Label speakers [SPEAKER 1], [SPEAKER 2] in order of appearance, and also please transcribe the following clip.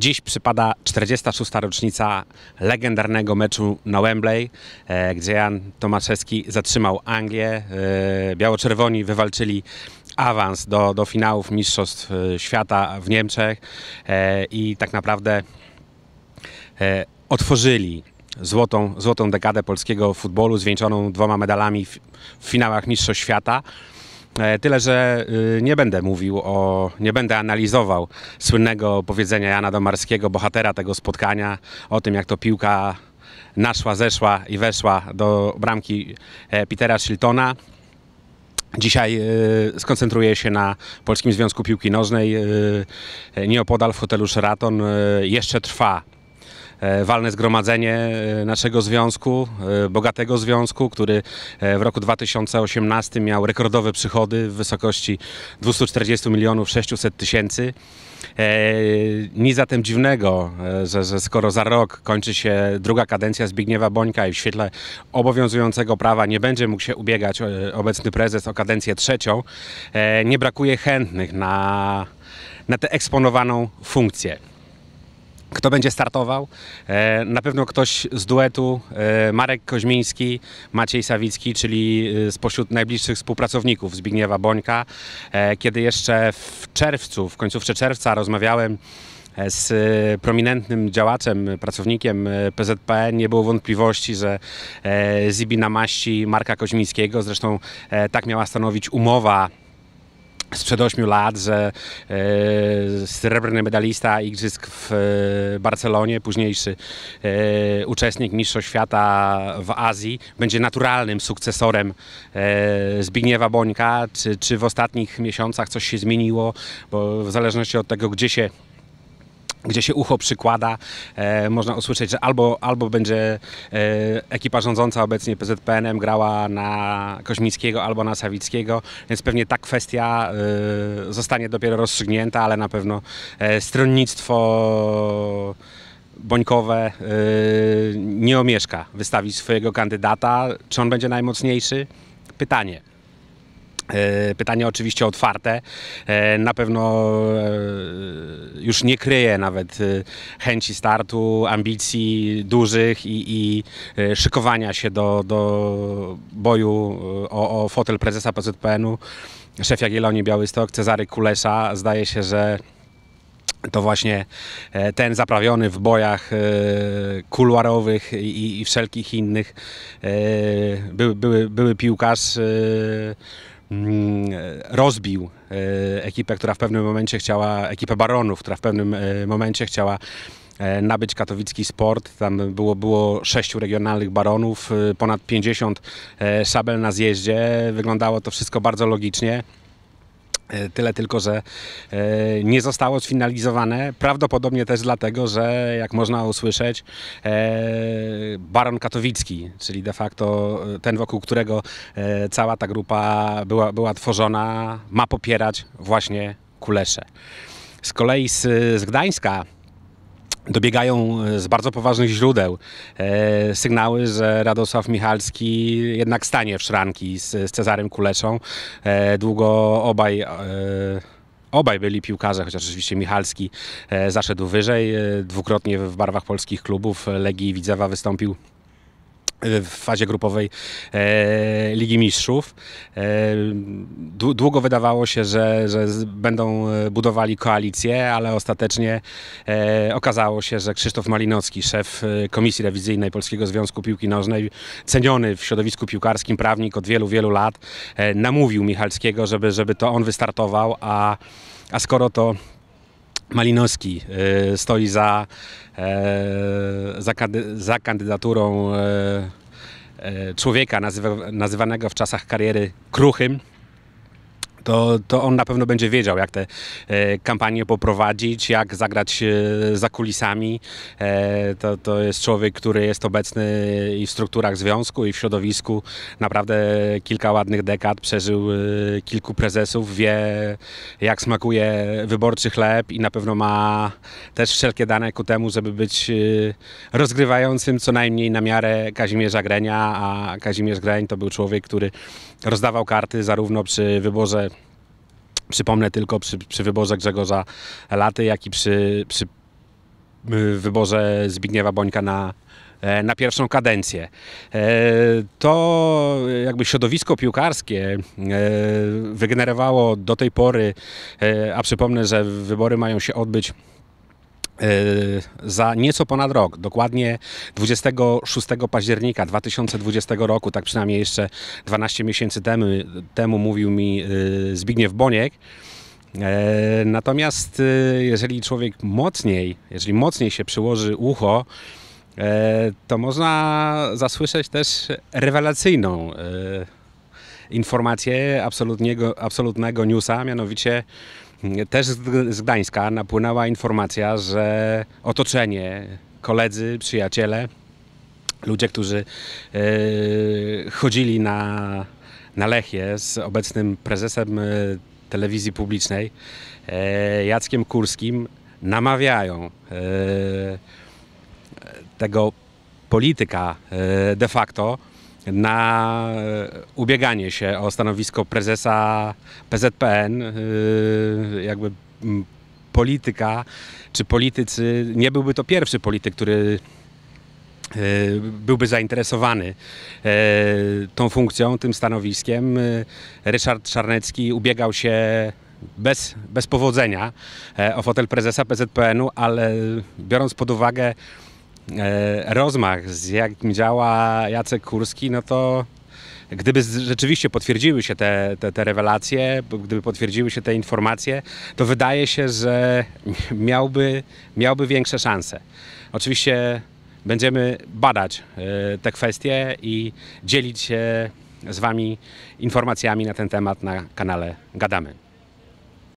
[SPEAKER 1] Dziś przypada 46. rocznica legendarnego meczu na Wembley, e, gdzie Jan Tomaszewski zatrzymał Anglię. E, biało-czerwoni wywalczyli awans do, do finałów Mistrzostw e, Świata w Niemczech i tak naprawdę otworzyli złotą, złotą dekadę polskiego futbolu, zwieńczoną dwoma medalami w, w finałach Mistrzostw Świata. E, tyle, że y, nie będę mówił o, nie będę analizował słynnego powiedzenia Jana Domarskiego, bohatera tego spotkania, o tym jak to piłka naszła, zeszła i weszła do bramki e, Petera Shiltona. Dzisiaj y, skoncentruję się na Polskim Związku Piłki Nożnej. Y, nieopodal w hotelu Sheraton jeszcze trwa E, walne zgromadzenie e, naszego związku, e, bogatego związku, który w roku 2018 miał rekordowe przychody w wysokości 240 milionów 600 tysięcy. Nic zatem dziwnego, że, że, skoro za rok kończy się druga kadencja Zbigniewa Bońka i w świetle obowiązującego prawa nie będzie mógł się ubiegać obecny prezes o kadencję trzecią, nie brakuje chętnych na, na tę eksponowaną funkcję. Kto będzie startował? E, na pewno ktoś z duetu e, Marek Koźmiński, Maciej Sawicki, czyli e, spośród najbliższych współpracowników Zbigniewa Bońka. Kiedy jeszcze w czerwcu, w końcówce czerwca rozmawiałem z prominentnym działaczem, pracownikiem PZPN nie było wątpliwości, że Zibi na maści Marka Koźmińskiego, zresztą tak miała stanowić umowa sprzed 8 lat, że e, srebrny medalista igrzysk w e, Barcelonie, późniejszy e, uczestnik Mistrzostw Świata w Azji, będzie naturalnym sukcesorem e, Zbigniewa Bońka. Czy, czy w ostatnich miesiącach coś się zmieniło? Bo w zależności od tego, gdzie się gdzie się ucho przykłada, e, można usłyszeć, że albo, albo będzie e, ekipa rządząca obecnie PZPN-em grała na Kośmińskiego, albo na Sawickiego, więc pewnie ta kwestia e, zostanie dopiero rozstrzygnięta, ale na pewno e, stronnictwo Bońkowe e, nie omieszka wystawić swojego kandydata. Czy on będzie najmocniejszy? Pytanie. E, pytanie oczywiście otwarte. E, na pewno e, już nie kryje nawet chęci startu, ambicji dużych i, i szykowania się do, do boju o, o fotel prezesa PZPN-u. Szef Jagiellonii Białystok, Cezary Kulesza, zdaje się, że to właśnie ten zaprawiony w bojach kuluarowych i, i wszelkich innych były, były, były piłkarz Mm, rozbił e, ekipę, która w pewnym momencie chciała, ekipę baronów, która w pewnym e, momencie chciała e, nabyć katowicki sport. Tam było, było sześciu regionalnych baronów, ponad 50 szabel na zjeździe. Wyglądało to wszystko bardzo logicznie. E, tyle tylko, że e, nie zostało sfinalizowane, prawdopodobnie też dlatego, że jak można usłyszeć, e, baron katowicki, czyli de facto ten, wokół którego cała ta grupa była, była tworzona, ma popierać właśnie Kulesze. Z kolei z, z Gdańska dobiegają e, z bardzo poważnych źródeł e, sygnały, że Radosław Michalski jednak stanie w szranki z, z Cezarem Kuleszą. E, długo obaj. E, obaj byli piłkarze, chociaż oczywiście Michalski e, zaszedł wyżej, e, dwukrotnie w barwach polskich klubów Legii Widzewa wystąpił E, w fazie grupowej e, Ligi Mistrzów. E, długo wydawało się, że, że będą budowali koalicję, ale ostatecznie okazało się, że Krzysztof Malinowski, szef Komisji Rewizyjnej Polskiego Związku Piłki Nożnej, ceniony w środowisku piłkarskim prawnik od wielu, wielu lat, namówił Michalskiego, żeby, żeby to on wystartował, a a skoro to Malinowski e, stoi za, e, za, kandydaturą e, człowieka nazywanego w czasach kariery kruchym, to, to on na pewno będzie wiedział, jak te e, kampanie poprowadzić, jak zagrać e, za kulisami. E, to, to jest człowiek, który jest obecny i w strukturach związku, i w środowisku. Naprawdę kilka ładnych dekad, przeżył e, kilku prezesów, wie jak smakuje wyborczy chleb i na pewno ma też wszelkie dane ku temu, żeby być e, rozgrywającym co najmniej na miarę Kazimierza Grenia, a Kazimierz Greń to był człowiek, który rozdawał karty zarówno przy wyborze Przypomnę tylko przy, przy wyborze Grzegorza Laty, jak i przy, przy y, wyborze Zbigniewa Bońka na, e, na pierwszą kadencję. E, to jakby środowisko piłkarskie e, wygenerowało do tej pory, a przypomnę, że wybory mają się odbyć E, za nieco ponad rok, dokładnie 26 października 2020 roku, tak przynajmniej jeszcze 12 miesięcy temu, temu mówił mi e, Zbigniew Boniek. E, natomiast jeżeli człowiek mocniej, jeżeli mocniej się przyłoży ucho, to można zasłyszeć też rewelacyjną informację absolutnego, absolutnego newsa, mianowicie też z Gdańska napłynęła informacja, że otoczenie, koledzy, przyjaciele, ludzie, którzy e, chodzili na, na z obecnym prezesem e, telewizji publicznej, e, Jackiem Kurskim, namawiają tego polityka de facto na e, ubieganie się o stanowisko prezesa PZPN, e, jakby polityka czy politycy, nie byłby to pierwszy polityk, który e, byłby zainteresowany tą funkcją, tym stanowiskiem. Ryszard Czarnecki ubiegał się bez, bez powodzenia o fotel prezesa PZPN-u, ale biorąc pod uwagę E, rozmach, z jakim działa Jacek Kurski, no to gdyby rzeczywiście potwierdziły się te, te, te, rewelacje, gdyby potwierdziły się te informacje, to wydaje się, że miałby, miałby większe szanse. Oczywiście będziemy badać e, te kwestie i dzielić się z Wami informacjami na ten temat na kanale Gadamy.